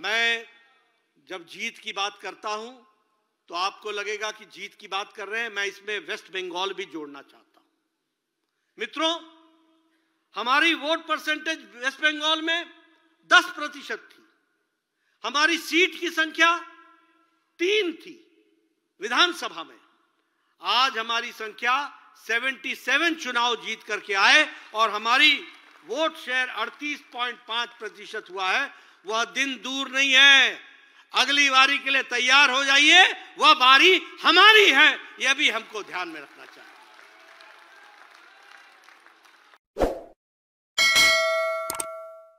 मैं जब जीत की बात करता हूं तो आपको लगेगा कि जीत की बात कर रहे हैं मैं इसमें वेस्ट बंगाल भी जोड़ना चाहता हूं मित्रों हमारी वोट परसेंटेज वेस्ट बंगाल में 10 प्रतिशत थी हमारी सीट की संख्या तीन थी विधानसभा में आज हमारी संख्या 77 चुनाव जीत करके आए और हमारी वोट शेयर 38.5 प्रतिशत हुआ है वह दिन दूर नहीं है अगली बारी के लिए तैयार हो जाइए वह बारी हमारी है यह भी हमको ध्यान में रखना चाहिए